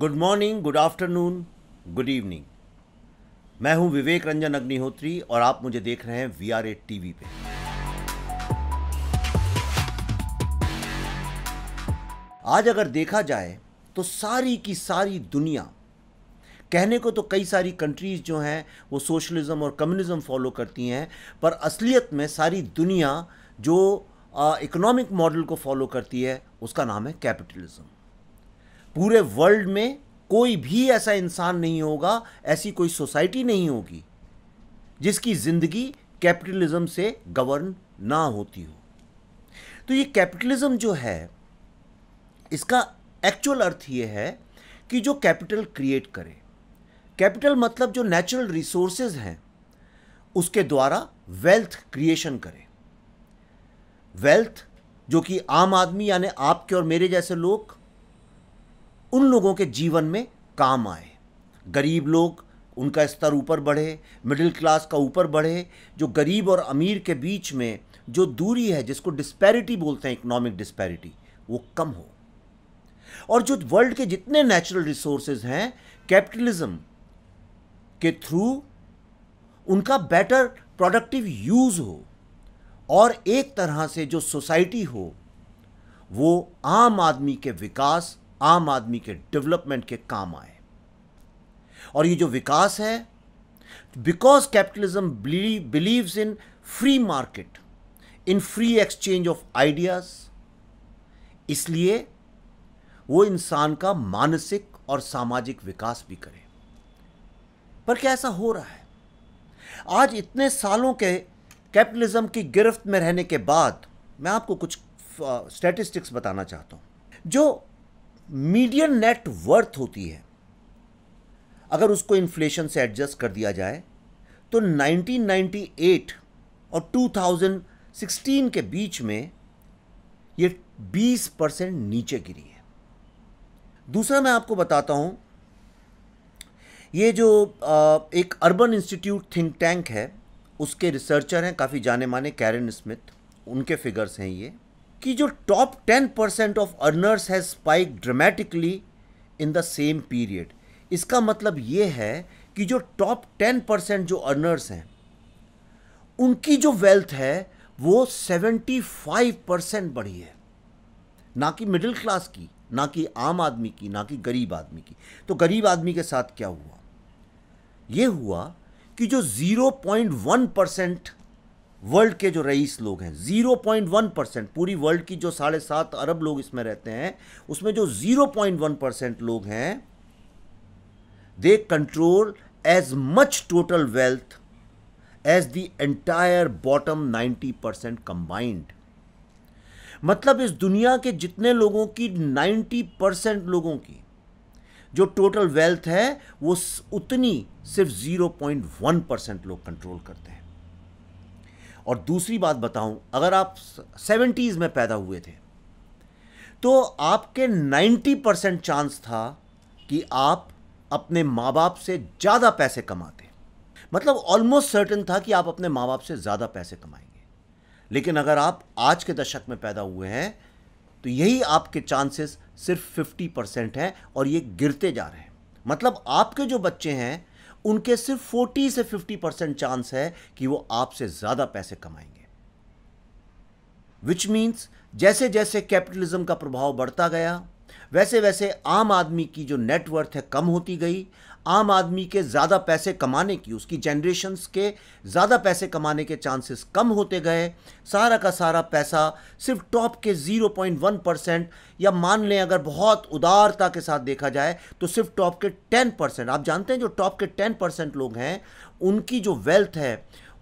Good morning good afternoon good evening मैं हूं विवेक रंजन अग्निहोत्री और आप मुझे देख रहे हैं वी आर ए टीवी पे आज अगर देखा जाए तो सारी की सारी दुनिया कहने को तो कई सारी कंट्रीज़ जो हैं वो सोशलिज़म और कम्युनिज़म फॉलो करती हैं पर असलियत में सारी दुनिया जो इकोनॉमिक मॉडल को फॉलो करती है उसका नाम है कैपिटलिज़म पूरे वर्ल्ड में कोई भी ऐसा इंसान नहीं होगा ऐसी कोई सोसाइटी नहीं होगी जिसकी ज़िंदगी कैपिटलिज्म से गवर्न ना होती हो तो ये कैपिटलिज्म जो है इसका एक्चुअल अर्थ ये है कि जो कैपिटल क्रिएट करे कैपिटल मतलब जो नेचुरल रिसोर्सेज हैं उसके द्वारा वेल्थ क्रिएशन करे वेल्थ जो कि आम आदमी यानी आपके और मेरे जैसे लोग उन लोगों के जीवन में काम आए गरीब लोग उनका स्तर ऊपर बढ़े मिडिल क्लास का ऊपर बढ़े जो गरीब और अमीर के बीच में जो दूरी है जिसको डिस्पैरिटी बोलते हैं इकोनॉमिक डिस्पैरिटी वो कम हो और जो वर्ल्ड के जितने नेचुरल रिसोर्सेज हैं कैपिटलिज्म के थ्रू उनका बेटर प्रोडक्टिव यूज हो और एक तरह से जो सोसाइटी हो वो आम आदमी के विकास आम आदमी के डेवलपमेंट के काम आए और ये जो विकास है because capitalism believe in free market in free exchange of ideas इसलिए वो इंसान का मानसिक और सामाजिक विकास भी करे पर क्या ऐसा हो रहा है आज इतने सालों के कैपिटलिज्म की गिरफ्त में रहने के बाद मैं आपको कुछ स्टैटिस्टिक्स बताना चाहता हूं जो मीडियम नेट वर्थ होती है अगर उसको इन्फ्लेशन से एडजस्ट कर दिया जाए तो 1998 और 2016 के बीच में ये 20 परसेंट नीचे गिरी है दूसरा मैं आपको बताता हूं ये जो एक अर्बन इंस्टीट्यूट थिंक टैंक है उसके रिसर्चर हैं काफ़ी जाने माने कैरन स्मिथ उनके फिगर्स हैं ये कि जो top ten percent of earners है spike dramatically in the same period इसका मतलब ये है कि जो टॉप टेन परसेंट जो अर्नर्स हैं उनकी जो वेल्थ है वो सेवेंटी फाइव परसेंट बढ़ी है ना कि मिडिल क्लास की ना कि आम आदमी की ना कि गरीब आदमी की तो गरीब आदमी के साथ क्या हुआ ये हुआ कि जो zero point one percent world के जो रईस लोग हैं 0.1 परसेंट पूरी वर्ल्ड की जो साढ़े सात अरब लोग इसमें रहते हैं उसमें जो 0.1 परसेंट लोग हैं they control as much total wealth as the entire bottom 90 percent combined मतलब इस दुनिया के जितने लोगों की 90 परसेंट लोगों की जो टोटल वेल्थ है वो उतनी सिर्फ 0.1 परसेंट लोग कंट्रोल करते हैं और दूसरी बात बताऊं अगर आप सेवेंटीज़ में पैदा हुए थे तो आपके नाइन्टी परसेंट चांस था कि आप अपने माँ बाप से ज़्यादा पैसे कमाते मतलब ऑलमोस्ट सर्टन था कि आप अपने माँ बाप से ज़्यादा पैसे कमाएंगे लेकिन अगर आप आज के दशक में पैदा हुए हैं तो यही आपके चांसेस सिर्फ 50 परसेंट हैं और ये गिरते जा रहे हैं मतलब आपके जो बच्चे हैं उनके सिर्फ 40 से 50 परसेंट चांस है कि वो आपसे ज़्यादा पैसे कमाएंगे विच मीन्स जैसे जैसे कैपिटलिज्म का प्रभाव बढ़ता गया वैसे वैसे आम आदमी की जो नेटवर्थ है कम होती गई आम आदमी के ज़्यादा पैसे कमाने की उसकी जनरेशन्स के ज़्यादा पैसे कमाने के चांसेस कम होते गए सारा का सारा पैसा सिर्फ टॉप के 0.1 परसेंट या मान लें अगर बहुत उदारता के साथ देखा जाए तो सिर्फ टॉप के 10 परसेंट आप जानते हैं जो टॉप के 10 परसेंट लोग हैं उनकी जो वेल्थ है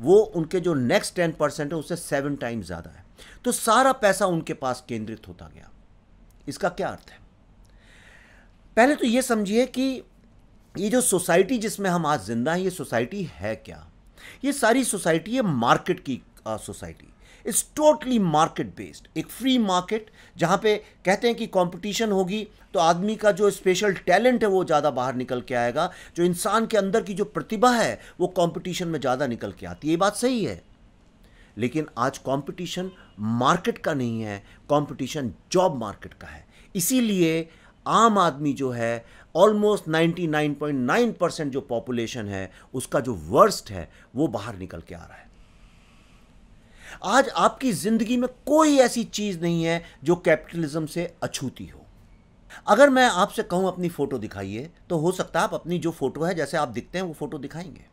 वो उनके जो नेक्स्ट टेन परसेंट है उससे सेवन टाइम ज़्यादा है तो सारा पैसा उनके पास केंद्रित होता गया इसका क्या अर्थ है पहले तो ये समझिए कि ये जो सोसाइटी जिसमें हम आज जिंदा हैं ये सोसाइटी है क्या ये सारी सोसाइटी है मार्केट की society is totally market based एक फ्री मार्केट जहाँ पे कहते हैं कि कंपटीशन होगी तो आदमी का जो स्पेशल टैलेंट है वो ज़्यादा बाहर निकल के आएगा जो इंसान के अंदर की जो प्रतिभा है वो कंपटीशन में ज़्यादा निकल के आती है ये बात सही है लेकिन आज कंपटीशन मार्केट का नहीं है कंपटीशन जॉब मार्केट का है इसीलिए आम आदमी जो है ऑलमोस्ट 99.9 परसेंट जो पॉपुलेशन है उसका जो वर्स्ट है वो बाहर निकल के आ रहा है आज आपकी जिंदगी में कोई ऐसी चीज नहीं है जो कैपिटलिज्म से अछूती हो अगर मैं आपसे कहूं अपनी फोटो दिखाइए तो हो सकता है आप अपनी जो फोटो है जैसे आप दिखते हैं वो फोटो दिखाएंगे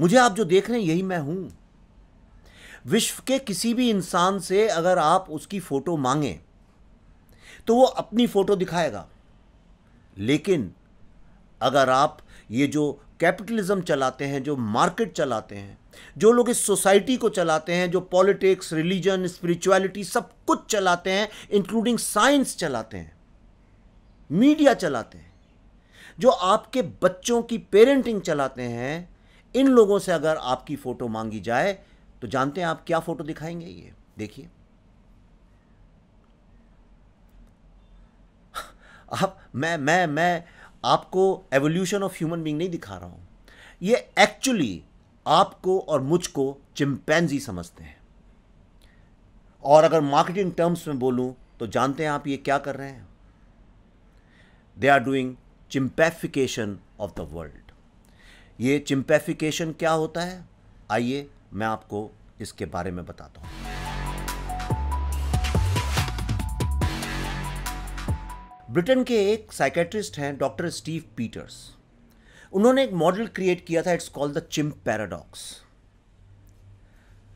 मुझे आप जो देख रहे हैं यही मैं हूं विश्व के किसी भी इंसान से अगर आप उसकी फोटो मांगे तो वो अपनी फ़ोटो दिखाएगा लेकिन अगर आप ये जो कैपिटलिज्म चलाते हैं जो मार्केट चलाते हैं जो लोग इस सोसाइटी को चलाते हैं जो पॉलिटिक्स रिलीजन स्पिरिचुअलिटी सब कुछ चलाते हैं इंक्लूडिंग साइंस चलाते हैं मीडिया चलाते हैं जो आपके बच्चों की पेरेंटिंग चलाते हैं इन लोगों से अगर आपकी फ़ोटो मांगी जाए तो जानते हैं आप क्या फ़ोटो दिखाएंगे ये देखिए आप मैं मैं मैं आपको एवोल्यूशन ऑफ ह्यूमन बींग नहीं दिखा रहा हूँ ये एक्चुअली आपको और मुझको चिमपैनजी समझते हैं और अगर मार्केटिंग टर्म्स में बोलूँ तो जानते हैं आप ये क्या कर रहे हैं they are doing chimpification of the world ये चिम्पैफिकेशन क्या होता है आइए मैं आपको इसके बारे में बताता हूँ ब्रिटेन के एक साइकेट्रिस्ट हैं डॉक्टर स्टीव पीटर्स उन्होंने एक मॉडल क्रिएट किया था it's called the chimp paradox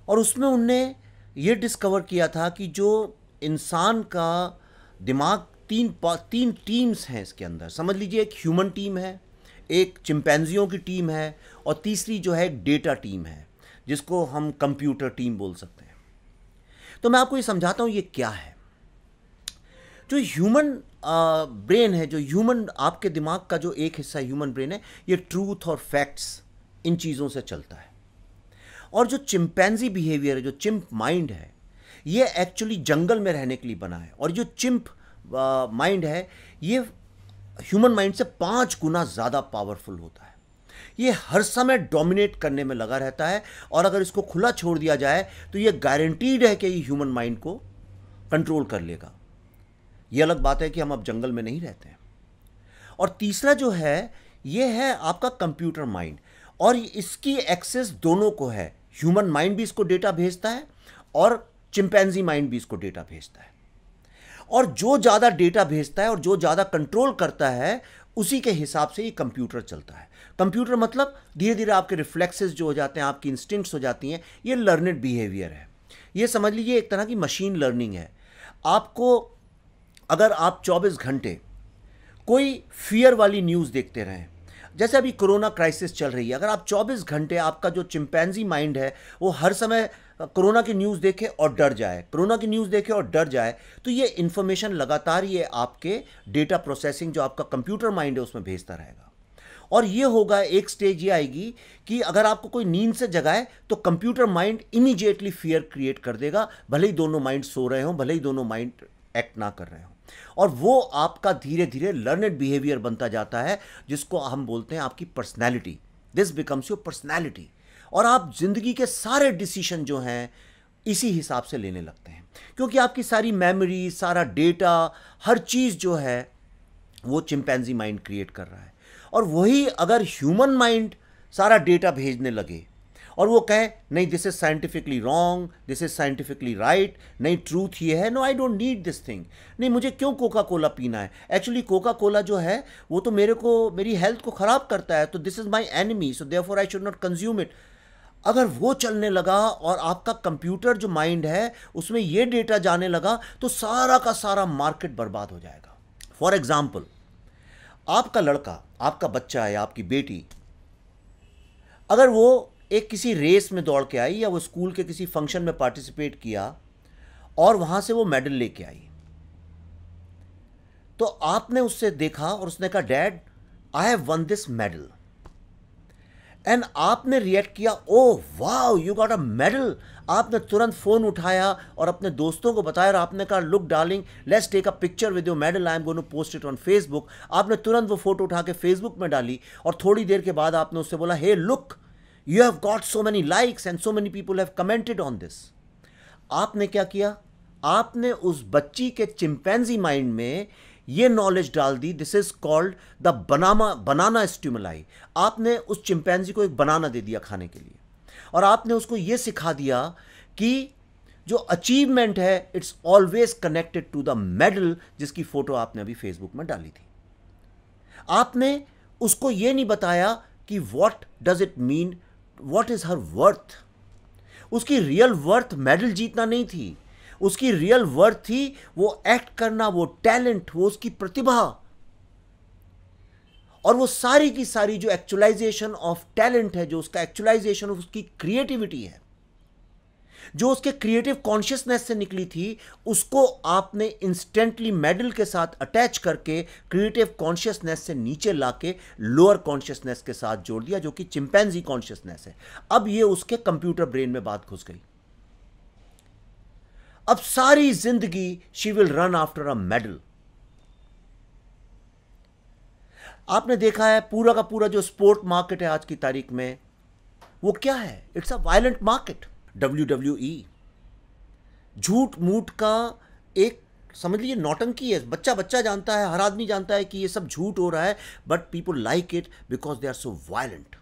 और उसमें उनने ये डिस्कवर किया था कि जो इंसान का दिमाग तीन तीन टीम्स हैं इसके अंदर समझ लीजिए एक ह्यूमन टीम है एक चिंपैंजियों की टीम है और तीसरी जो है डेटा टीम है जिसको हम कंप्यूटर टीम बोल सकते हैं तो मैं आपको ये समझाता हूँ ये क्या है जो ह्यूमन ब्रेन uh, है जो ह्यूमन आपके दिमाग का जो एक हिस्सा ह्यूमन ब्रेन है ये ट्रूथ और फैक्ट्स इन चीज़ों से चलता है और जो चिंपैंजी बिहेवियर है जो चिम्प माइंड है ये एक्चुअली जंगल में रहने के लिए बना है और जो चिम्प माइंड uh, है ये ह्यूमन माइंड से पाँच गुना ज़्यादा पावरफुल होता है ये हर समय डोमिनेट करने में लगा रहता है और अगर इसको खुला छोड़ दिया जाए तो ये गारंटीड है कि ये ह्यूमन माइंड को कंट्रोल कर लेगा ये अलग बात है कि हम अब जंगल में नहीं रहते हैं और तीसरा जो है ये है आपका कंप्यूटर माइंड और इसकी एक्सेस दोनों को है ह्यूमन माइंड भी इसको डेटा भेजता है और चिंपैनजी माइंड भी इसको डेटा भेजता है और जो ज़्यादा डेटा भेजता है और जो ज़्यादा कंट्रोल करता है उसी के हिसाब से ये कंप्यूटर चलता है कंप्यूटर मतलब धीरे धीरे आपके रिफ्लेक्सेस जो हो जाते हैं आपकी इंस्टिंक्ट्स हो जाती हैं ये लर्निड बिहेवियर है ये समझ लीजिए एक तरह की मशीन लर्निंग है आपको अगर आप 24 घंटे कोई फियर वाली न्यूज़ देखते रहें जैसे अभी कोरोना क्राइसिस चल रही है अगर आप 24 घंटे आपका जो चिंपैनजी माइंड है वो हर समय कोरोना की न्यूज़ देखे और डर जाए कोरोना की न्यूज़ देखे और डर जाए तो ये इन्फॉर्मेशन लगातार ये आपके डेटा प्रोसेसिंग जो आपका कंप्यूटर माइंड है उसमें भेजता रहेगा और ये होगा एक स्टेज ये आएगी कि अगर आपको कोई नींद से जगाए तो computer mind immediately fear create कर देगा भले ही दोनों माइंड सो रहे हों भले ही दोनों माइंड एक्ट ना कर रहे हों और वो आपका धीरे धीरे लर्नड बिहेवियर बनता जाता है जिसको हम बोलते हैं आपकी personality this becomes your personality और आप जिंदगी के सारे डिसीशन जो हैं इसी हिसाब से लेने लगते हैं क्योंकि आपकी सारी मेमोरी सारा डेटा हर चीज़ जो है वो चिंपैनजी माइंड क्रिएट कर रहा है और वही अगर ह्यूमन माइंड सारा डेटा भेजने लगे और वो कहे नहीं this is scientifically wrong this is scientifically right नहीं ट्रूथ ये है no I don't need this thing नहीं मुझे क्यों कोका कोला पीना है एक्चुअली कोका कोला जो है वो तो मेरे को मेरी हेल्थ को ख़राब करता है तो this is my enemy so there I should not consume it अगर वो चलने लगा और आपका कंप्यूटर जो माइंड है उसमें ये डेटा जाने लगा तो सारा का सारा मार्केट बर्बाद हो जाएगा फॉर एग्ज़ाम्पल आपका लड़का आपका बच्चा है आपकी बेटी अगर वो एक किसी रेस में दौड़ के आई या वो स्कूल के किसी फंक्शन में पार्टिसिपेट किया और वहाँ से वो मेडल लेके आई तो आपने उससे देखा और उसने कहा dad I have won this medal and आपने रिएक्ट किया ओ वाह यू गॉट अ मेडल आपने तुरंत फ़ोन उठाया और अपने दोस्तों को बताया और आपने कहा look darling let's take a picture with your medal I am going to post it on Facebook आपने तुरंत वो फोटो उठा के फेसबुक में डाली और थोड़ी देर के बाद आपने उससे बोला hey hey, look you have got so many likes and so many people have commented on this आपने क्या किया आपने उस बच्ची के चिंपेंजी माइंड में ये नॉलेज डाल दी this is called the banana banana stimuli आपने उस चिंपेंजी को एक बनाना दे दिया खाने के लिए और आपने उसको ये सिखा दिया कि जो अचीवमेंट है it's always connected to the medal जिसकी फ़ोटो आपने अभी फेसबुक में डाली थी आपने उसको ये नहीं बताया कि what does it mean what is her worth उसकी रियल वर्थ मेडल जीतना नहीं थी उसकी रियल वर्थ थी वो एक्ट करना वो टैलेंट वो उसकी प्रतिभा और वो सारी की सारी जो एक्चुअलाइजेशन ऑफ टैलेंट है जो उसका एक्चुअलाइजेशन ऑफ उसकी क्रिएटिविटी है जो उसके क्रिएटिव कॉन्शियसनेस से निकली थी उसको आपने इंस्टेंटली मेडल के साथ अटैच करके क्रिएटिव कॉन्शियसनेस से नीचे ला के लोअर कॉन्शियसनेस के साथ जोड़ दिया जो कि चिंपैनजी कॉन्शियसनेस है अब ये उसके कंप्यूटर ब्रेन में बात घुस गई अब सारी जिंदगी she will run after a medal आपने देखा है पूरा का पूरा जो स्पोर्ट मार्केट है आज की तारीख में वो क्या है it's a violent market W W E झूठ मूठ का एक समझ लीजिए नौटंकी है बच्चा बच्चा जानता है हर आदमी जानता है कि ये सब झूठ हो रहा है but people like it because they are so violent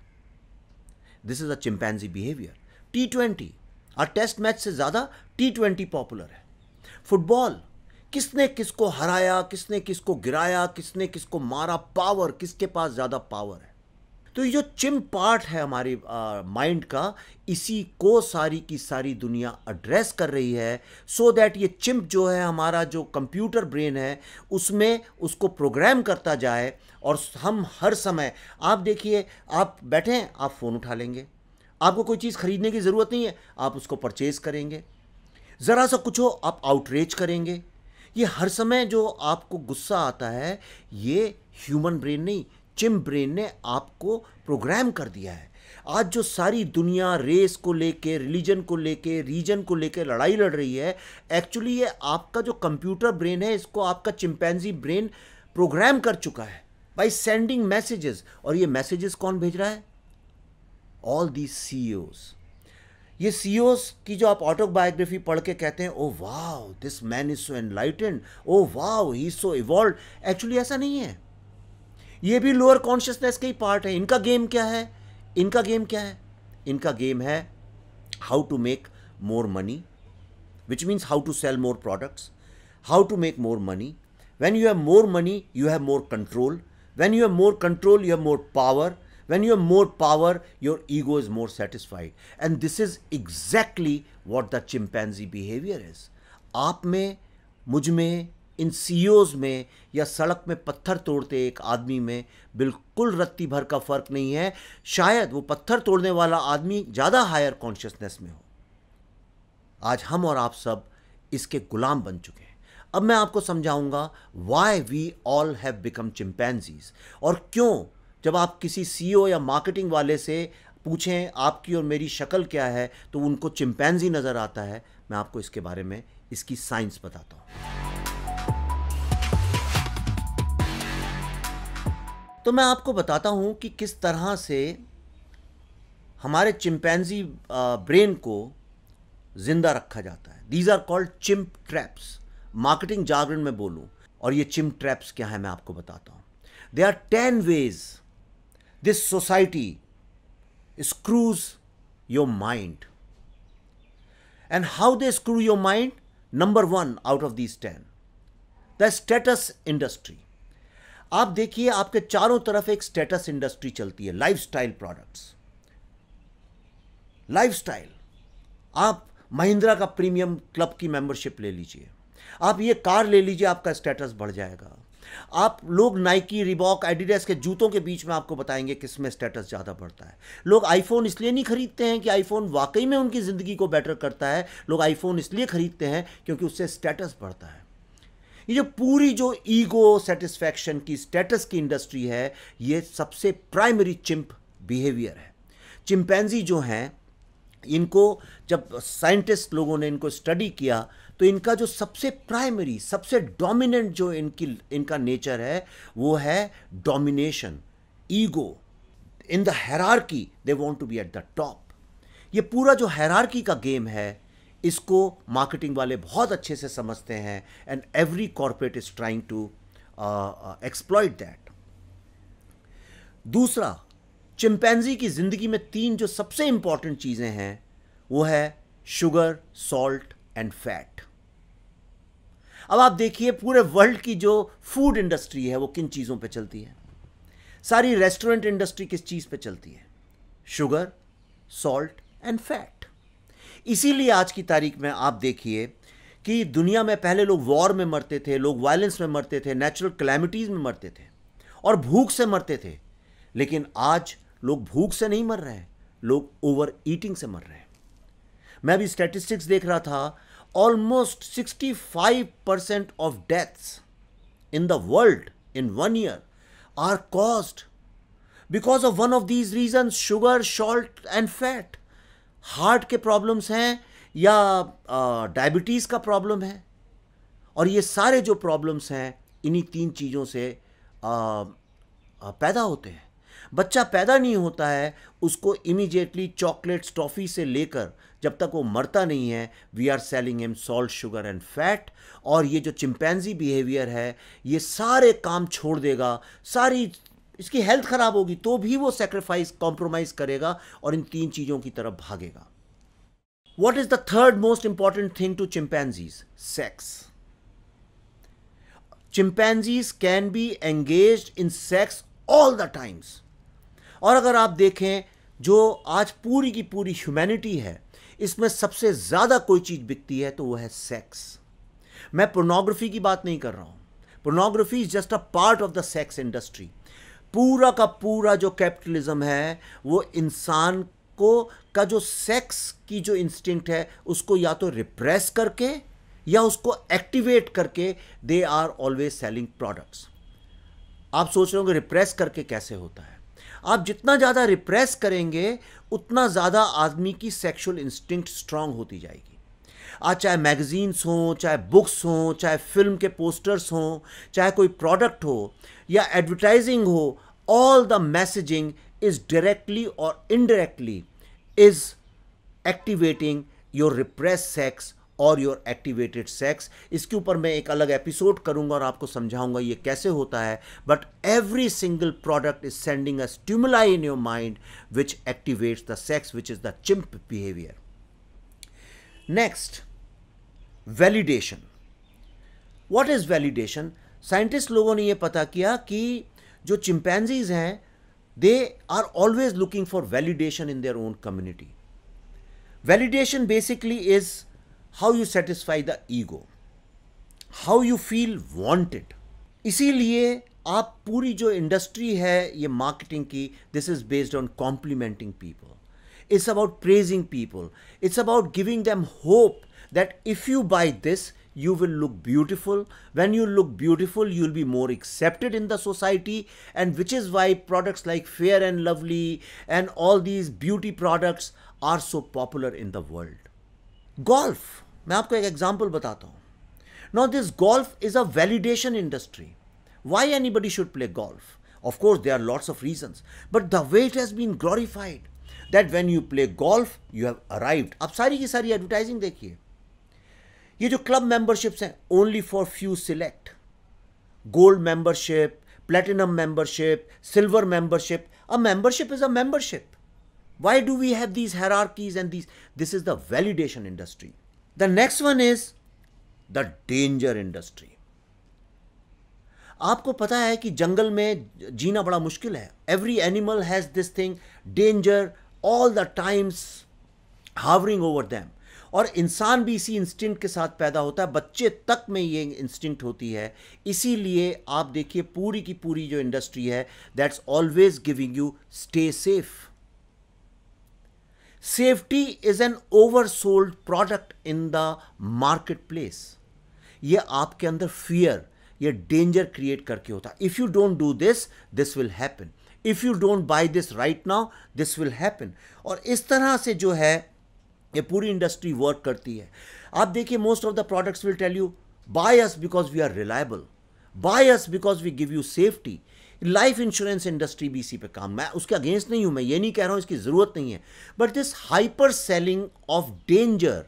this is a chimpanzee behaviour T twenty और टेस्ट मैच से ज़्यादा टी ट्वेंटी पॉपुलर है फुटबॉल किसने किसको हराया किसने किसको गिराया किसने किसको मारा पावर किसके पास ज़्यादा पावर है तो ये जो चिम पार्ट है हमारे माइंड का इसी को सारी की सारी दुनिया एड्रेस कर रही है सो so दैट ये चिम्प जो है हमारा जो कंप्यूटर ब्रेन है उसमें उसको प्रोग्राम करता जाए और हम हर समय आप देखिए आप बैठें आप फ़ोन उठा लेंगे आपको कोई चीज़ खरीदने की ज़रूरत नहीं है आप उसको परचेज़ करेंगे ज़रा सा कुछ हो आप आउटरीच करेंगे ये हर समय जो आपको गुस्सा आता है ये ह्यूमन ब्रेन नहीं जिम ब्रेन ने आपको प्रोग्राम कर दिया है आज जो सारी दुनिया रेस को लेके रिलीजन को लेके रीजन को लेके लड़ाई लड़ रही है एक्चुअली ये आपका जो कंप्यूटर ब्रेन है इसको आपका चिंपैनजी ब्रेन प्रोग्राम कर चुका है बाई सेंडिंग मैसेजेस और ये मैसेजेस कौन भेज रहा है ऑल दी सी ये सी e की जो आप ऑटोबायोग्राफी पढ़ के कहते हैं oh wow this man is so enlightened oh वाह he is so evolve actually ऐसा नहीं है ये भी लोअर कॉन्शियसनेस के ही पार्ट है इनका गेम क्या है इनका गेम क्या है इनका गेम है how to make more money which means how to sell more products how to make more money when you have more money you have more control when you have more control you have more power when you have more power your ego is more satisfied and this is exactly what the chimpanzee behaviour is आप में मुझ में इन COs में या सड़क में पत्थर तोड़ते एक आदमी में बिल्कुल रत्ती भर का फ़र्क नहीं है शायद वो पत्थर तोड़ने वाला आदमी ज़्यादा हायर कॉन्शियसनेस में हो आज हम और आप सब इसके गुलाम बन चुके हैं अब मैं आपको समझाऊंगा why we all have become chimpanzees और क्यों जब आप किसी सी e या मार्केटिंग वाले से पूछें आपकी और मेरी शक्ल क्या है तो उनको चिम्पैनजी नज़र आता है मैं आपको इसके बारे में इसकी साइंस बताता हूँ तो मैं आपको बताता हूँ कि किस तरह से हमारे चिंपैनजी ब्रेन को ज़िंदा रखा जाता है these are called chimp traps marketing जागरण में बोलूँ और ये चिम्प ट्रैप्स क्या है मैं आपको बताता हूँ they are ten ways this society screws your mind and how they screw your mind number one out of these ten the status industry आप देखिए आपके चारों तरफ एक स्टेटस इंडस्ट्री चलती है लाइफस्टाइल प्रोडक्ट्स लाइफस्टाइल आप महिंद्रा का प्रीमियम क्लब की मेंबरशिप ले लीजिए आप ये कार ले लीजिए आपका स्टेटस बढ़ जाएगा आप लोग नाइकी रिबॉक एडिडास के जूतों के बीच में आपको बताएंगे किस में स्टेटस ज़्यादा बढ़ता है लोग आईफोन इसलिए नहीं खरीदते हैं कि आईफोन वाकई में उनकी ज़िंदगी को बेटर करता है लोग आईफोन इसलिए खरीदते हैं क्योंकि उससे स्टेटस बढ़ता है ये जो पूरी जो ईगो सेटिस्फैक्शन की स्टेटस की इंडस्ट्री है ये सबसे प्राइमरी चिंप बिहेवियर है चिंपैनजी जो हैं इनको जब साइंटिस्ट लोगों ने इनको स्टडी किया तो इनका जो सबसे प्राइमरी सबसे डोमिनेंट जो इनकी इनका नेचर है वो है domination ego in the hierarchy they want to be at the top ये पूरा जो हैरारकी का गेम है इसको मार्केटिंग वाले बहुत अच्छे से समझते हैं and every corporate is trying to exploit that दूसरा चिंपैंजी की ज़िंदगी में तीन जो सबसे इंपॉर्टेंट चीज़ें हैं वो है शुगर सॉल्ट एंड फैट अब आप देखिए पूरे वर्ल्ड की जो फूड इंडस्ट्री है वो किन चीज़ों पे चलती है सारी रेस्टोरेंट इंडस्ट्री किस चीज़ पे चलती है शुगर सॉल्ट एंड फैट इसीलिए आज की तारीख में आप देखिए कि दुनिया में पहले लोग वॉर में मरते थे लोग वायलेंस में मरते थे नेचुरल क्लैमिटीज में मरते थे और भूख से मरते थे लेकिन आज लोग भूख से नहीं मर रहे हैं लोग ओवर ईटिंग से मर रहे हैं मैं भी स्टैटिस्टिक्स देख रहा था almost 65 percent of deaths in the world in one year are caused because of one of these reason sugar salt and fat heart के प्रॉब्लम्स हैं या डायबिटीज़ का प्रॉब्लम है और ये सारे जो प्रॉब्लम्स हैं इन्हीं तीन चीज़ों से आ, आ, पैदा होते हैं बच्चा पैदा नहीं होता है उसको इमीजिएटली चॉकलेट्स टॉफ़ी से लेकर जब तक वो मरता नहीं है we are selling em salt sugar and fat और ये जो चिंपैनजी बिहेवियर है ये सारे काम छोड़ देगा सारी इसकी हेल्थ खराब होगी तो भी वो सेक्रीफाइस कॉम्प्रोमाइज करेगा और इन तीन चीज़ों की तरफ भागेगा what is the third most important thing to chimpanzees sex chimpanzees can be engage in sex all the times और अगर आप देखें जो आज पूरी की पूरी ह्यूमैनिटी है इसमें सबसे ज़्यादा कोई चीज़ बिकती है तो वह है सेक्स मैं पोर्नोग्राफी की बात नहीं कर रहा हूं pornography is just a part of the sex industry पूरा का पूरा जो कैपिटलिज्म है वो इंसान को का जो सेक्स की जो इंस्टिंक्ट है उसको या तो रिप्रेस करके या उसको एक्टिवेट करके they are always selling products आप सोच रहे होंगे रिप्रेस करके कैसे होता है आप जितना ज़्यादा रिप्रेस करेंगे उतना ज़्यादा आदमी की सेक्सुअल इंस्टिंक्ट स्ट्रांग होती जाएगी आज चाहे मैगजीन्स हों चाहे बुक्स हों चाहे फिल्म के पोस्टर्स हों चाहे कोई प्रोडक्ट हो या एडवर्टाइजिंग हो all the messaging is directly or indirectly is activating your repress sex और योर एक्टिवेटेड सेक्स इसके ऊपर मैं एक अलग एपिसोड करूंगा और आपको समझाऊंगा ये कैसे होता है but every single product is sending a stimuli in your mind which activates the sex which is the chimp behaviour next validation what is validation scientist लोगों ने यह पता किया कि जो चिंपैनजीज हैं they are always looking for validation in their own community validation basically is how you satisfy the ego how you feel wanted इसीलिए आप पूरी जो इंडस्ट्री है ये मार्केटिंग की this is based on complimenting people it's about praising people it's about giving them hope that if you buy this you will look beautiful. When you look beautiful, you'll be more accepted in the society, and which is why products like Fair and Lovely and all these beauty products are so popular in the world. Golf. मैं आपको एक example बताता हूँ Now, this golf is a validation industry. Why anybody should play golf? Of course, there are lots of reasons, but the way it has been glorified that when you play golf, you have arrived. आप सारी की सारी the देखिए ये जो club memberships हैं only for few select gold membership platinum membership silver membership a membership is a membership why do we have these hierarchies and these this is the validation industry the next one is the danger industry आपको पता है कि जंगल में जीना बड़ा मुश्किल है every animal has this thing danger all the times hovering over them और इंसान भी इसी इंस्टिंक्ट के साथ पैदा होता है बच्चे तक में ये इंस्टिंक्ट होती है इसीलिए आप देखिए पूरी की पूरी जो इंडस्ट्री है that's always giving you stay safe safety is an over sold product in the market place ये आपके अंदर फियर ये डेंजर क्रिएट करके होता है if you don't do this this will happen if you don't buy this right now this will happen और इस तरह से जो है ये पूरी इंडस्ट्री वर्क करती है आप देखिए most of the products will tell you buy us because we are reliable buy us because we give you safety life insurance industry भी इसी पर काम मैं उसके अगेंस्ट नहीं हूं मैं ये नहीं कह रहा हूं इसकी ज़रूरत नहीं है but this hyper selling of danger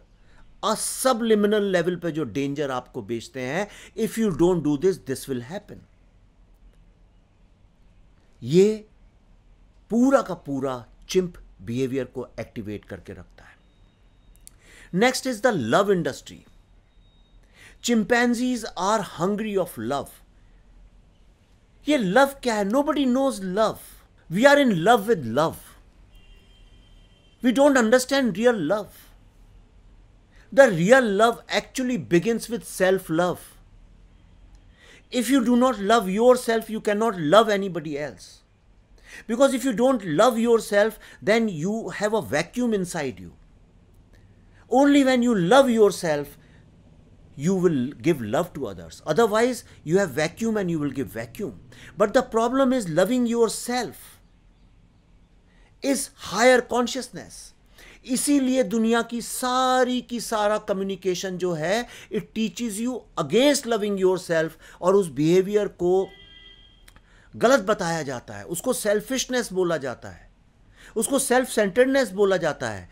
uh subliminal level पर जो डेंजर आपको बेचते हैं if you don't do this this will happen ये पूरा का पूरा चिंप बिहेवियर को एक्टिवेट करके रखता Next is the love industry. Chimpanzees are hungry of love. ये love kya hai? Nobody knows love. We are in love with love. We don't understand real love. The real love actually begins with self-love. if you do not love yourself, you cannot love anybody else. Because if you don't love yourself, then you have a vacuum inside you. Only when you love yourself, you will give love to others. Otherwise, you have vacuum and you will give vacuum. But the problem is loving yourself is higher consciousness. इसीलिए दुनिया की सारी की सारा communication जो है it teaches you against loving yourself और उस बिहेवियर को गलत बताया जाता है उसको सेल्फिशनेस बोला जाता है उसको सेल्फ सेंटर्डनेस बोला जाता है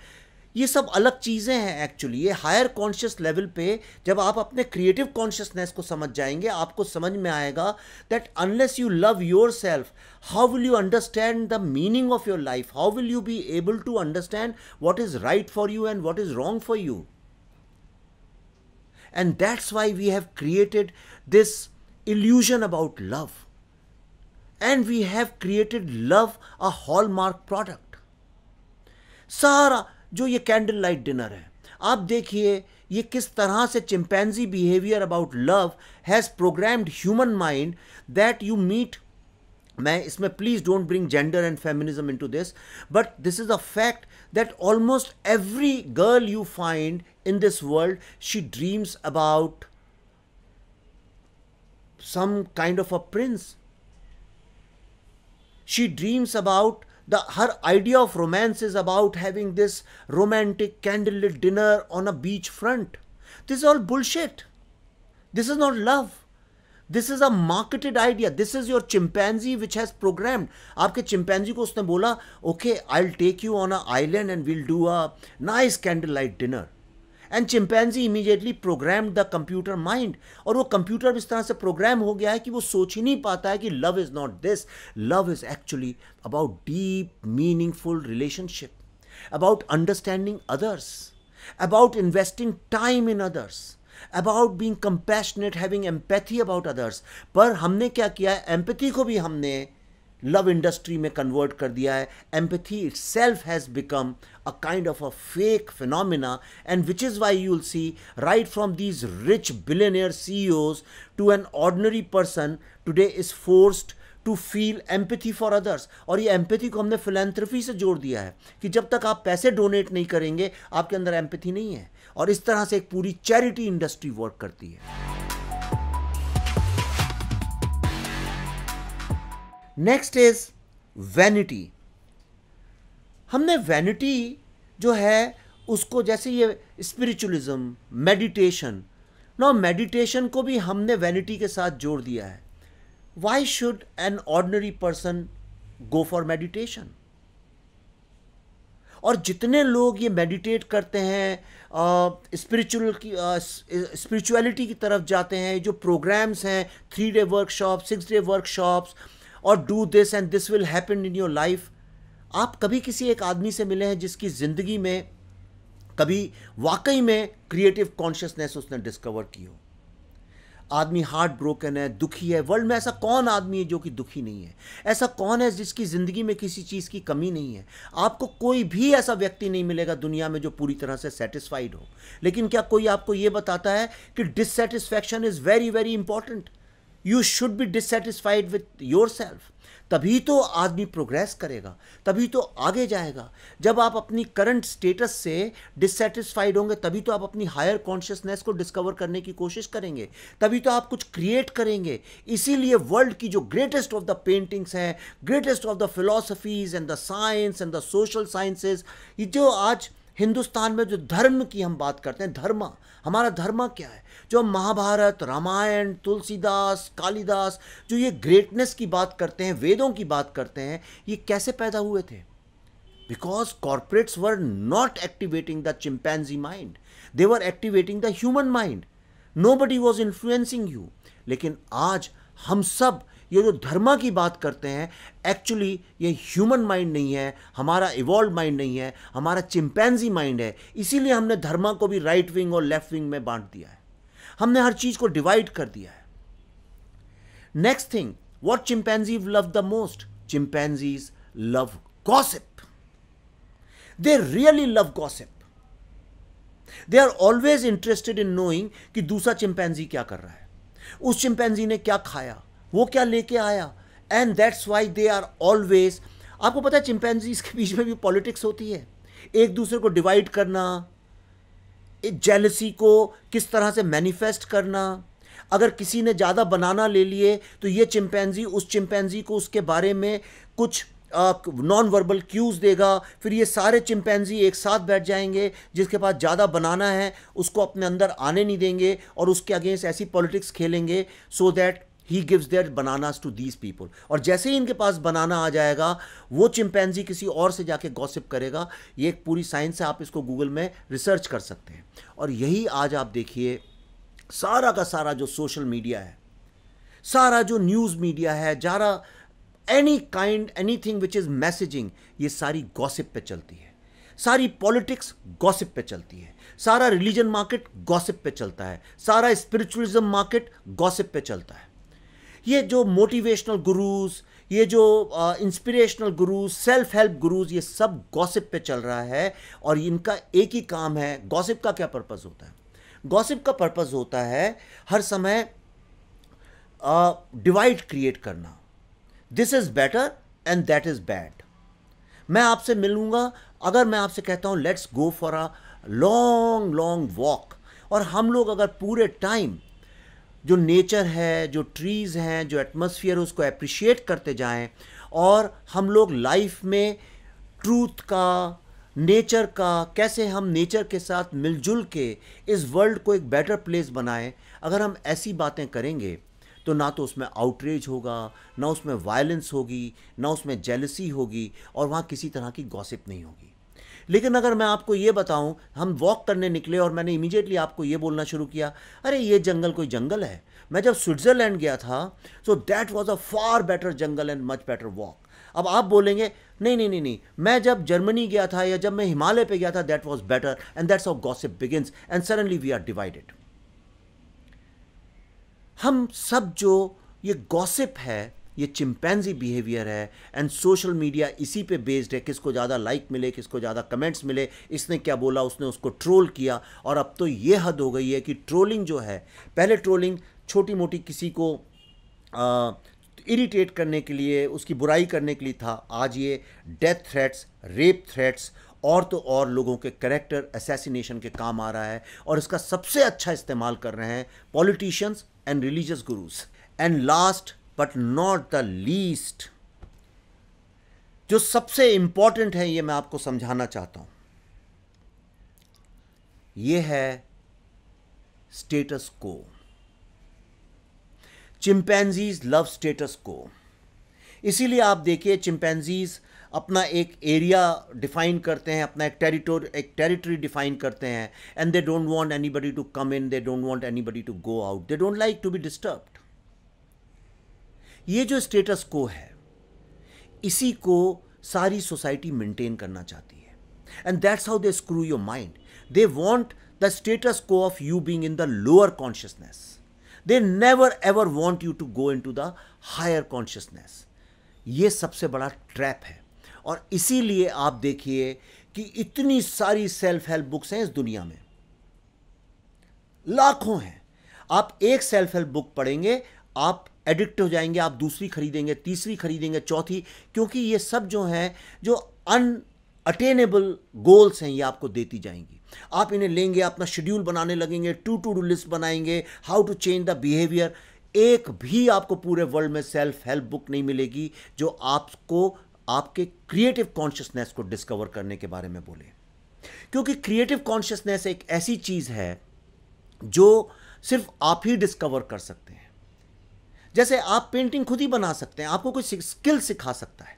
ये सब अलग चीज़ें हैं एक्चुअली ये हायर कॉन्शियस लेवल पे जब आप अपने क्रिएटिव कॉन्शियसनेस को समझ जाएंगे आपको समझ में आएगा that unless you love yourself how will you understand the meaning of your life how will you be able to understand what is right for you and what is wrong for you and that's why we have created this illusion about love and we have created love a Hallmark product सारा जो ये candle light dinner है आप देखिए ये किस तरह से chimpanzee behaviour about love has programmed human mind that you meet मैं इसमें please don't bring gender and feminism into this but this is a fact that almost every girl you find in this world she dreams about some kind of a prince she dreams about her idea of romance is about having this romantic candlelit dinner on a beach front this is all bullshit this is not love this is a marketed idea this is your chimpanzee which has programmed aapke chimpanzee ko usne bola okay i'll take you on an island and we'll do a nice candlelight dinner and chimpanzee immediately program the computer mind और वो computer इस तरह से programme हो गया है कि वो सोच ही नहीं पाता है कि love is not this love is actually about deep meaningful relationship about understanding others about investing time in others about being compassionate having empathy about others पर हमने क्या किया एम्पैथी को भी हमने लव इंडस्ट्री में कन्वर्ट कर दिया है empathy itself has become a kind of a fake phenomena and which is why you'll see right from these rich billionaire see is to an ordinary person today is forced to feel empathy for others और ये empathy को हमने फिलेंथ्रफी से जोड़ दिया है कि जब तक आप पैसे डोनेट नहीं करेंगे आपके अंदर एम्पथी नहीं है और इस तरह से एक पूरी चैरिटी इंडस्ट्री वर्क करती है नेक्स्ट इज वैनिटी हमने वैनिटी जो है उसको जैसे ये स्पिरिचुअलिज्म मेडिटेशन नो मेडिटेशन को भी हमने वैनिटी के साथ जोड़ दिया है why should an ordinary person go for meditation और जितने लोग ये मेडिटेट करते हैं स्पिरिचुअल की स्पिरिचुअलिटी की तरफ जाते हैं जो प्रोग्राम्स हैं three day workshop six day workshops और do this and this will happen in your life आप कभी किसी एक आदमी से मिले हैं जिसकी ज़िंदगी में कभी वाकई में क्रिएटिव कॉन्शियसनेस उसने डिस्कवर की हो आदमी हार्ट ब्रोकन है दुखी है वर्ल्ड में ऐसा कौन आदमी है जो कि दुखी नहीं है ऐसा कौन है जिसकी ज़िंदगी में किसी चीज़ की कमी नहीं है आपको कोई भी ऐसा व्यक्ति नहीं मिलेगा दुनिया में जो पूरी तरह से सेटिस्फाइड हो लेकिन क्या कोई आपको ये बताता है कि dissatisfaction is very very important you should be dissatisfied with yourself तभी तो आदमी प्रोग्रेस करेगा तभी तो आगे जाएगा जब आप अपनी करंट स्टेटस से डिससेटिस्फाइड होंगे तभी तो आप अपनी हायर कॉन्शियसनेस को डिस्कवर करने की कोशिश करेंगे तभी तो आप कुछ क्रिएट करेंगे इसीलिए वर्ल्ड की जो ग्रेटेस्ट ऑफ द पेंटिंग्स हैं greatest of the philosophies and the science and the social sciences जो आज हिंदुस्तान में जो धर्म की हम बात करते हैं धर्म हमारा धर्म क्या है जो महाभारत रामायण तुलसीदास कालिदास जो ये ग्रेटनेस की बात करते हैं वेदों की बात करते हैं ये कैसे पैदा हुए थे because corporates were not activating the chimpanzee mind they were activating the human mind nobody was influencing you लेकिन आज हम सब ये जो धर्मा की बात करते हैं एक्चुअली ये ह्यूमन माइंड नहीं है हमारा इवॉल्व माइंड नहीं है हमारा चिंपैनजी माइंड है इसीलिए हमने धर्मा को भी राइट विंग और लेफ्ट विंग में बांट दिया है हमने हर चीज को डिवाइड कर दिया है next thing what chimpanzee love the most chimpanzees love gossip they really love gossip they are always interested in knowing कि दूसरा चिंपैनजी क्या कर रहा है उस चिंपैनजी ने क्या खाया वो क्या लेके आया and that's why they are always आपको पता है चिंपैनजीज के बीच में भी पॉलिटिक्स होती है एक दूसरे को डिवाइड करना जेलसी को किस तरह से मैनिफेस्ट करना अगर किसी ने ज़्यादा बनाना ले लिए तो ये चिंपैंजी उस चिंपैंजी को उसके बारे में कुछ नॉन वर्बल क्यूज़ देगा फिर ये सारे चिंपैंजी एक साथ बैठ जाएंगे जिसके पास ज़्यादा बनाना है उसको अपने अंदर आने नहीं देंगे और उसके अगेंस्ट ऐसी पॉलिटिक्स खेलेंगे so so that he gives their bananas to these people और जैसे ही इनके पास बनाना आ जाएगा वो चिंपैनजी किसी और से जाके गॉसिप करेगा ये एक पूरी साइंस है आप इसको गूगल में रिसर्च कर सकते हैं और यही आज आप देखिए सारा का सारा जो सोशल मीडिया है सारा जो न्यूज़ मीडिया है जारा any kind anything which is messaging ये सारी गॉसिप पे चलती है सारी पॉलिटिक्स गॉसिप पे चलती है सारा रिलीजन मार्केट गॉसिप पे चलता है सारा स्पिरिचुअलिज्म मार्केट गॉसिप पे चलता है ये जो मोटिवेशनल गुरुज ये जो inspirational gurus self help gurus ये सब गॉसिप पे चल रहा है और इनका एक ही काम है गॉसिप का क्या पर्पज़ होता है गॉसिप का पर्पज़ होता है हर समय डिवाइड uh, क्रिएट करना this is better and that is bad मैं आपसे मिलूँगा अगर मैं आपसे कहता हूँ let's go for a long long walk और हम लोग अगर पूरे टाइम जो नेचर है जो ट्रीज़ हैं जो एटमोसफियर उसको अप्रिशिएट करते जाएं और हम लोग लाइफ में ट्रूथ का नेचर का कैसे हम नेचर के साथ मिलजुल के इस वर्ल्ड को एक बेटर प्लेस बनाएं अगर हम ऐसी बातें करेंगे तो ना तो उसमें आउटरेज होगा ना उसमें वायलेंस होगी ना उसमें जेलसी होगी और वहाँ किसी तरह की गॉसिप नहीं होगी लेकिन अगर मैं आपको ये बताऊं हम वॉक करने निकले और मैंने इमीडिएटली आपको ये बोलना शुरू किया अरे ये जंगल कोई जंगल है मैं जब स्विट्ज़रलैंड गया था so that was a far better jungle and much better walk अब आप बोलेंगे नहीं नहीं नहीं नहीं मैं जब जर्मनी गया था या जब मैं हिमालय पे गया था that was better and that's of gossip begins and suddenly we are divided हम सब जो ये गॉसिप है ये चिंपैनजी बिहेवियर है एंड सोशल मीडिया इसी पे बेस्ड है किसको ज़्यादा लाइक मिले किसको ज़्यादा कमेंट्स मिले इसने क्या बोला उसने उसको ट्रोल किया और अब तो ये हद हो गई है कि ट्रोलिंग जो है पहले ट्रोलिंग छोटी मोटी किसी को आ, इरिटेट करने के लिए उसकी बुराई करने के लिए था आज ये डेथ थ्रेट्स रेप थ्रेट्स और तो और लोगों के करेक्टर असैसिनेशन के काम आ रहा है और इसका सबसे अच्छा इस्तेमाल कर रहे हैं politicians and religious gurus and last but not the least जो सबसे इंपॉर्टेंट है ये मैं आपको समझाना चाहता हूं ये है स्टेटस को चिंपैनजीज लव स्टेटस को इसीलिए आप देखिए चिंपैनजीज अपना एक एरिया डिफाइन करते हैं अपना एक टेरिटोर एक टेरिटरी डिफाइन करते हैं and they don't want anybody to come in they don't want anybody to go out they don't like to be disturbed ये जो स्टेटस को है इसी को सारी सोसाइटी मेंटेन करना चाहती है and that's how they screw your mind they want the status quo of you being in the lower consciousness they never ever want you to go into the higher consciousness ये सबसे बड़ा trap है और इसीलिए आप देखिए कि इतनी सारी सेल्फ हेल्प बुक्स हैं इस दुनिया में लाखों हैं आप एक सेल्फ हेल्प बुक पढ़ेंगे आप एडिक्ट हो जाएंगे आप दूसरी खरीदेंगे तीसरी खरीदेंगे चौथी क्योंकि ये सब जो हैं जो अन अटेनेबल गोल्स हैं ये आपको देती जाएंगी आप इन्हें लेंगे अपना शेड्यूल बनाने लगेंगे टू टू डू लिस्ट बनाएंगे how to change the behaviour एक भी आपको पूरे वर्ल्ड में सेल्फ हेल्प बुक नहीं मिलेगी जो आपको आपके क्रिएटिव कॉन्शियसनेस को डिस्कवर करने के बारे में बोले क्योंकि क्रिएटिव कॉन्शियसनेस एक ऐसी चीज़ है जो सिर्फ आप ही डिस्कवर कर सकते हैं जैसे आप पेंटिंग खुद ही बना सकते हैं आपको कोई स्किल सिखा सकता है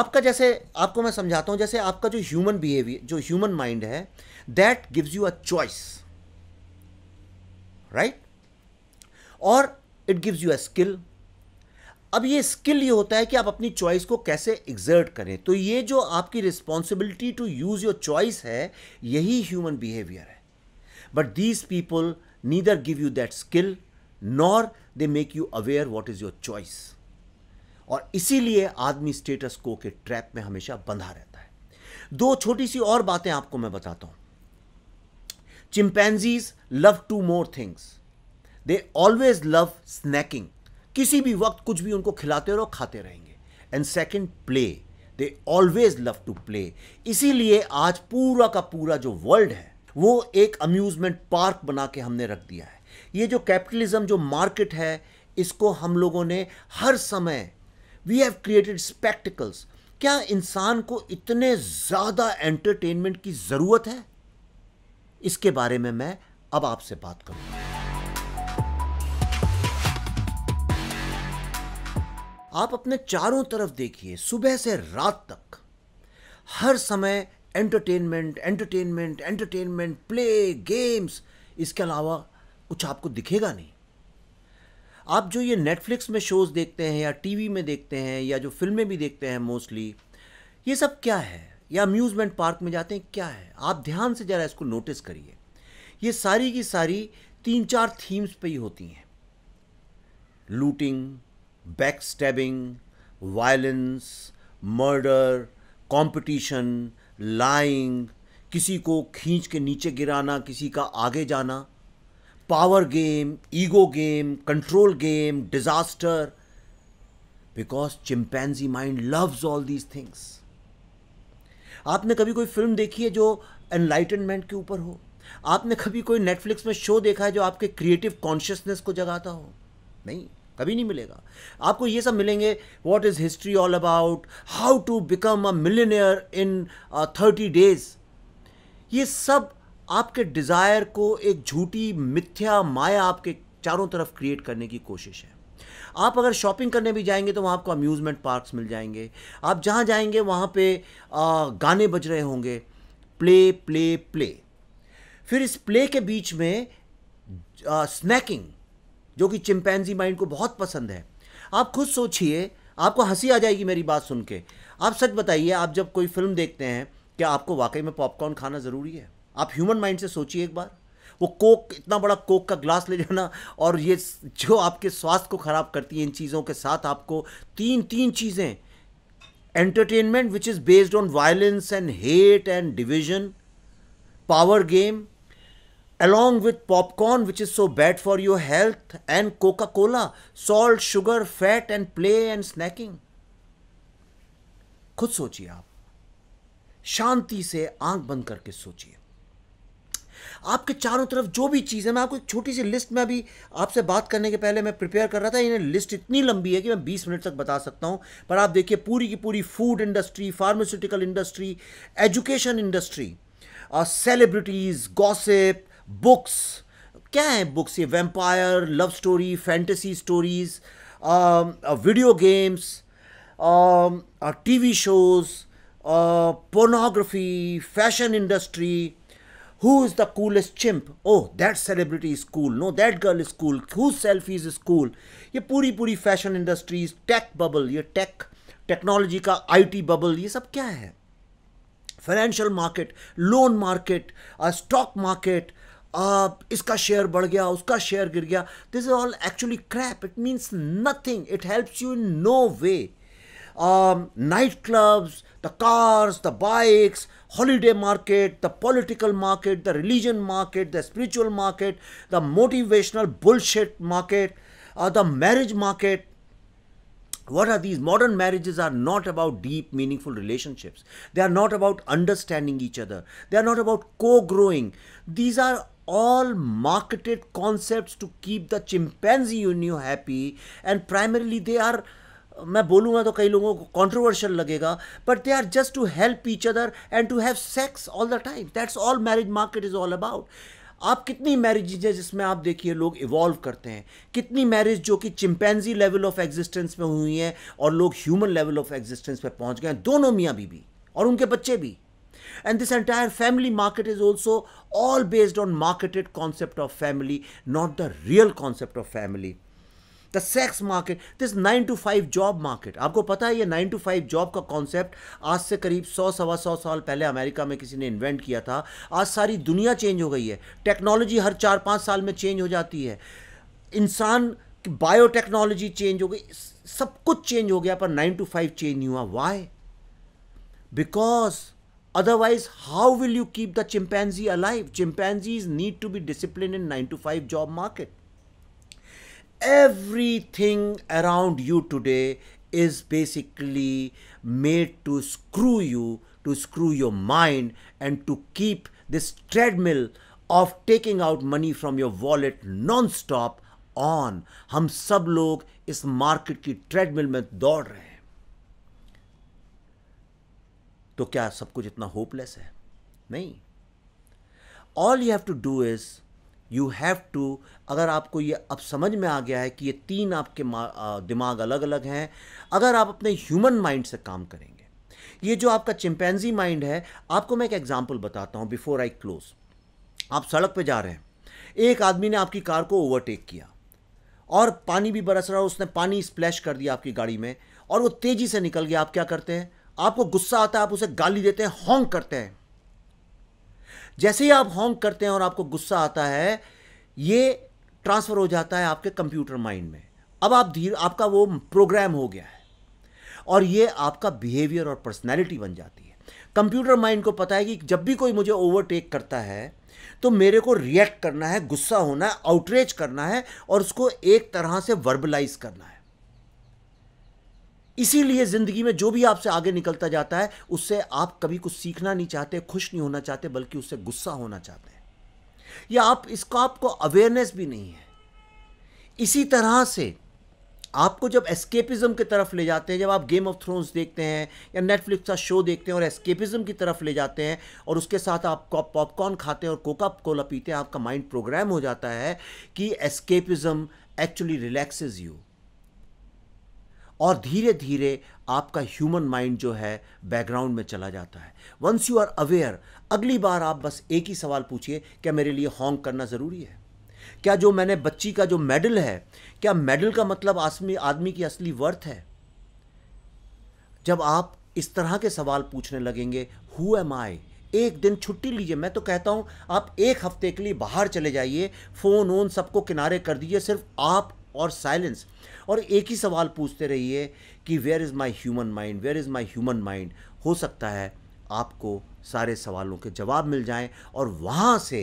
आपका जैसे आपको मैं समझाता हूँ जैसे आपका जो ह्यूमन बिहेवियर जो ह्यूमन माइंड है that gives you a choice right और it gives you a skill अब ये स्किल ये होता है कि आप अपनी चॉइस को कैसे एग्जर्ट करें तो ये जो आपकी responsibility to use your choice है यही ह्यूमन बिहेवियर है but these people neither give you that skill nor they make you aware what is your choice और इसीलिए आदमी स्टेटस को के ट्रैप में हमेशा बंधा रहता है दो छोटी सी और बातें आपको मैं बताता हूं chimpanzees love two more things they always love snacking किसी भी वक्त कुछ भी उनको खिलाते रहो खाते रहेंगे and second play they always love to play इसीलिए आज पूरा का पूरा जो वर्ल्ड है वो एक अम्यूजमेंट पार्क बना के हमने रख दिया है ये जो कैपिटलिज्म जो मार्केट है इसको हम लोगों ने हर समय वी हैव क्रिएटेड स्पेक्टिकल्स क्या इंसान को इतने ज़्यादा एंटरटेनमेंट की ज़रूरत है इसके बारे में मैं अब आपसे बात करूंगा आप अपने चारों तरफ देखिए सुबह से रात तक हर समय entertainment entertainment entertainment play games इसके अलावा कुछ आपको दिखेगा नहीं आप जो ये नेटफ्लिक्स में शोज़ देखते हैं या टीवी में देखते हैं या जो फिल्में भी देखते हैं मोस्टली ये सब क्या है या अम्यूज़मेंट पार्क में जाते हैं क्या है आप ध्यान से ज़रा इसको नोटिस करिए ये सारी की सारी तीन चार थीम्स पे ही होती हैं looting backstabbing violence murder competition lying किसी को खींच के नीचे गिराना किसी का आगे जाना power game ego game control game disaster because chimpanzee mind loves all these things आपने कभी कोई फिल्म देखी है जो एनलाइटनमेंट के ऊपर हो आपने कभी कोई नेटफ्लिक्स में शो देखा है जो आपके क्रिएटिव कॉन्शियसनेस को जगाता हो नहीं कभी नहीं मिलेगा आपको ये सब मिलेंगे what is history all about how to become a millionaire in thirty days ये सब आपके डिज़ायर को एक झूठी मिथ्या माया आपके चारों तरफ क्रिएट करने की कोशिश है आप अगर शॉपिंग करने भी जाएंगे तो वहाँ आपको अम्यूज़मेंट पार्क्स मिल जाएंगे आप जहाँ जाएंगे वहाँ पे आ, गाने बज रहे होंगे प्ले प्ले प्ले फिर इस प्ले के बीच में आ, स्नैकिंग जो कि चिंपैनजी माइंड को बहुत पसंद है आप खुद सोचिए आपको हंसी आ जाएगी मेरी बात सुन के आप सच बताइए आप जब कोई फिल्म देखते हैं क्या आपको वाकई में पॉपकॉर्न खाना ज़रूरी है आप ह्यूमन माइंड से सोचिए एक बार वो कोक इतना बड़ा कोक का ग्लास ले जाना और ये जो आपके स्वास्थ्य को ख़राब करती है इन चीज़ों के साथ आपको तीन तीन चीज़ें entertainment which is based on violence and hate and division power game along with popcorn which is so bad for your health and coca cola salt sugar fat and play and snacking खुद सोचिए आप शांति से आंख बंद करके सोचिए आपके चारों तरफ जो भी चीज़ है मैं आपको एक छोटी सी लिस्ट में अभी आपसे बात करने के पहले मैं प्रिपेयर कर रहा था इन्हें लिस्ट इतनी लंबी है कि मैं बीस मिनट तक बता सकता हूँ पर आप देखिए पूरी की पूरी food industry pharmaceutical industry education industry celebrities gossip books क्या है बुक्स ये vampire love story fantasy stories video games T V shows pornography fashion industry who is the coolest chimp oh that celebrity is cool no that girl is cool whose selfies is cool ये पूरी पूरी fashion industries tech bubble ये tech technology का IT bubble ये सब क्या है financial market loan market stock market इसका शेयर बढ़ गया उसका शेयर गिर गया this is all actually crap it means nothing it helps you in no way night clubs the cars the bikes holiday market, the political market, the religion market, the spiritual market, the motivational bullshit market, uh, the marriage market. What are these? Modern marriages are not about deep, meaningful relationships. They are not about understanding each other. They are not about co growing. These are all marketed concepts to keep the chimpanzee union happy, and primarily they are मैं बोलूँगा तो कई लोगों को controversial लगेगा but they are just to help each other and to have sex all the time that's all marriage market is all about आप कितनी marriage है जिसमें आप देखिए लोग इवॉल्व करते हैं कितनी मैरिज जो कि चिंपैनजी लेवल ऑफ एग्जिस्टेंस में हुई हैं और लोग ह्यूमन लेवल ऑफ एग्जिस्टेंस पर पहुंच गए हैं दोनों मियाँ भी और उनके बच्चे भी and this entire family market is also all based on marketed concept of family not the real concept of family the sex market this nine to five job market आपको पता है ये नाइन टू फाइव जॉब का concept आज से करीब सौ सवा सौ साल पहले अमेरिका में किसी ने इन्वेंट किया था आज सारी दुनिया चेंज हो गई है टेक्नोलॉजी हर चार पाँच साल में चेंज हो जाती है इंसान बायोटेक्नोलॉजी चेंज हो गई सब कुछ चेंज हो गया पर नाइन टू फाइव चेंज नहीं हुआ why because otherwise how will you keep the chimpanzee alive chimpanzees need to be discipline in nine to five job market everything around you today is basically made to screw you, to screw your mind, and to keep this treadmill of taking out money from your wallet non-stop on. Ham सब लोग market market की treadmill में दौड़ रहे To kya sab kuch कुछ hopeless hai? है All you have to do is you have to अगर आपको ये अब समझ में आ गया है कि ये तीन आपके दिमाग अलग अलग हैं अगर आप अपने ह्यूमन माइंड से काम करेंगे ये जो आपका चिंपैनजी माइंड है आपको मैं एक एग्जाम्पल बताता हूँ बिफोर आई क्लोज आप सड़क पर जा रहे हैं एक आदमी ने आपकी कार को ओवरटेक किया और पानी भी बरस रहा उसने पानी स्प्लैश कर दिया आपकी गाड़ी में और वो तेज़ी से निकल गया आप क्या करते हैं आपको गुस्सा आता है आप उसे गाली देते हैं हॉन्ग करते हैं जैसे ही आप हॉन्ग करते हैं और आपको गुस्सा आता है ये ट्रांसफ़र हो जाता है आपके कंप्यूटर माइंड में अब आप धीरे आपका वो प्रोग्राम हो गया है और ये आपका बिहेवियर और पर्सनैलिटी बन जाती है कंप्यूटर माइंड को पता है कि जब भी कोई मुझे ओवरटेक करता है तो मेरे को रिएक्ट करना है गुस्सा होना है आउटरेज करना है और उसको एक तरह से वर्बलाइज करना है इसीलिए ज़िंदगी में जो भी आपसे आगे निकलता जाता है उससे आप कभी कुछ सीखना नहीं चाहते खुश नहीं होना चाहते बल्कि उससे गुस्सा होना चाहते हैं या आप इसको आपको अवेयरनेस भी नहीं है इसी तरह से आपको जब एस्केपिज़म की तरफ ले जाते हैं जब आप गेम ऑफ थ्रोन्स देखते हैं या नेटफ्लिक्स का शो देखते हैं और एस्केपिज़म की तरफ ले जाते हैं और उसके साथ आप पॉपकॉर्न खाते हैं और कोका कोला पीते हैं आपका माइंड प्रोग्राम हो जाता है कि एस्केपिज़म एक्चुअली रिलैक्सेज यू और धीरे धीरे आपका ह्यूमन माइंड जो है बैकग्राउंड में चला जाता है वंस यू आर अवेयर अगली बार आप बस एक ही सवाल पूछिए क्या मेरे लिए हॉन्ग करना ज़रूरी है क्या जो मैंने बच्ची का जो मेडल है क्या मेडल का मतलब आदमी आदमी की असली वर्थ है जब आप इस तरह के सवाल पूछने लगेंगे हु एम आई एक दिन छुट्टी लीजिए मैं तो कहता हूँ आप एक हफ्ते के लिए बाहर चले जाइए फ़ोन ओन सबको किनारे कर दीजिए सिर्फ आप और साइलेंस और एक ही सवाल पूछते रहिए कि where is my human mind where is my human mind हो सकता है आपको सारे सवालों के जवाब मिल जाएं और वहाँ से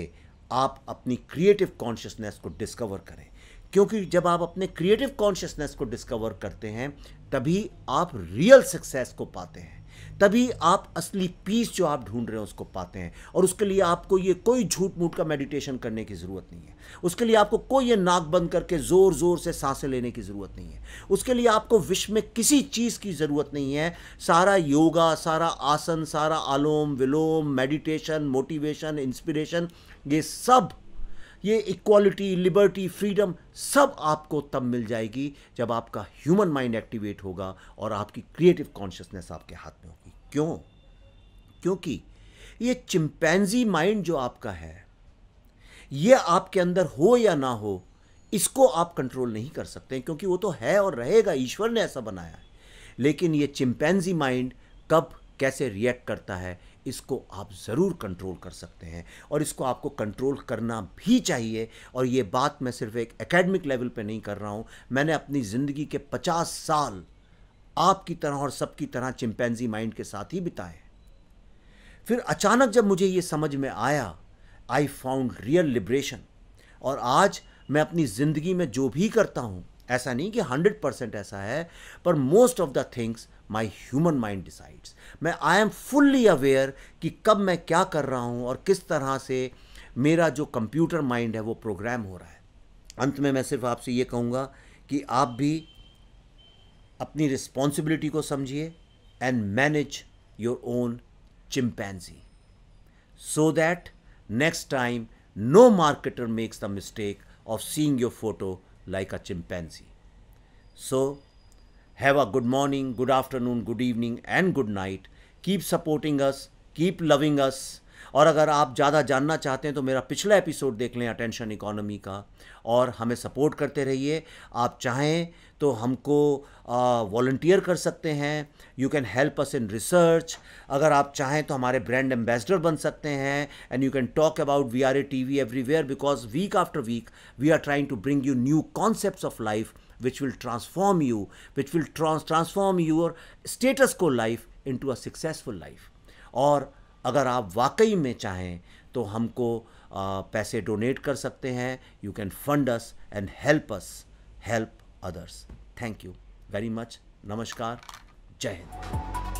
आप अपनी क्रिएटिव कॉन्शियसनेस को डिस्कवर करें क्योंकि जब आप अपने क्रिएटिव कॉन्शियसनेस को डिस्कवर करते हैं तभी आप रियल सक्सेस को पाते हैं तभी आप असली पीस जो आप ढूंढ रहे हैं उसको पाते हैं और उसके लिए आपको ये कोई झूठ मूठ का मेडिटेशन करने की ज़रूरत नहीं है उसके लिए आपको कोई ये नाक बंद करके ज़ोर ज़ोर से सांसें लेने की ज़रूरत नहीं है उसके लिए आपको विश्व में किसी चीज़ की ज़रूरत नहीं है सारा योगा सारा आसन सारा आलोम विलोम मेडिटेशन मोटिवेशन इंस्पिरेशन ये सब ये इक्वालिटी लिबर्टी फ्रीडम सब आपको तब मिल जाएगी जब आपका ह्यूमन माइंड एक्टिवेट होगा और आपकी क्रिएटिव कॉन्शियसनेस आपके हाथ में होगी क्यों क्योंकि ये चिंपैंजी माइंड जो आपका है ये आपके अंदर हो या ना हो इसको आप कंट्रोल नहीं कर सकते क्योंकि वो तो है और रहेगा ईश्वर ने ऐसा बनाया है लेकिन ये चिंपैंजी माइंड कब कैसे रिएक्ट करता है इसको आप ज़रूर कंट्रोल कर सकते हैं और इसको आपको कंट्रोल करना भी चाहिए और ये बात मैं सिर्फ एक एकेडमिक लेवल पे नहीं कर रहा हूँ मैंने अपनी ज़िंदगी के 50 साल आपकी तरह और सबकी तरह चिंपैनजी माइंड के साथ ही बिताए फिर अचानक जब मुझे ये समझ में आया आई फाउंड रियल लिब्रेशन और आज मैं अपनी ज़िंदगी में जो भी करता हूँ ऐसा नहीं कि हंड्रेड परसेंट ऐसा है पर most of the things my human mind decides मैं आई एम फुल्ली अवेयर कि कब मैं क्या कर रहा हूँ और किस तरह से मेरा जो कंप्यूटर माइंड है वो प्रोग्राम हो रहा है अंत में मैं सिर्फ आपसे ये कहूँगा कि आप भी अपनी रिस्पॉन्सिबिलिटी को समझिए and manage your own chimpanzee so that next time no marketer makes the mistake of seeing your photo like a chimpanzee so have a good morning good afternoon good evening and good night keep supporting us keep loving us और अगर आप ज़्यादा जानना चाहते हैं तो मेरा पिछला एपिसोड देख लें अटेंशन इकोनॉमी का और हमें सपोर्ट करते रहिए आप चाहें तो हमको वॉल्टियर कर सकते हैं you can help us in research अगर आप चाहें तो हमारे ब्रांड एम्बेसडर बन सकते हैं and you can talk about we are A T V everywhere because week after week we are trying to bring you new concept of life which will transform you which will transform your status quo life into a successful life और अगर आप वाकई में चाहें तो हमको पैसे donate कर सकते हैं you can fund us and help us help others thank you very much नमस्कार जय हिंद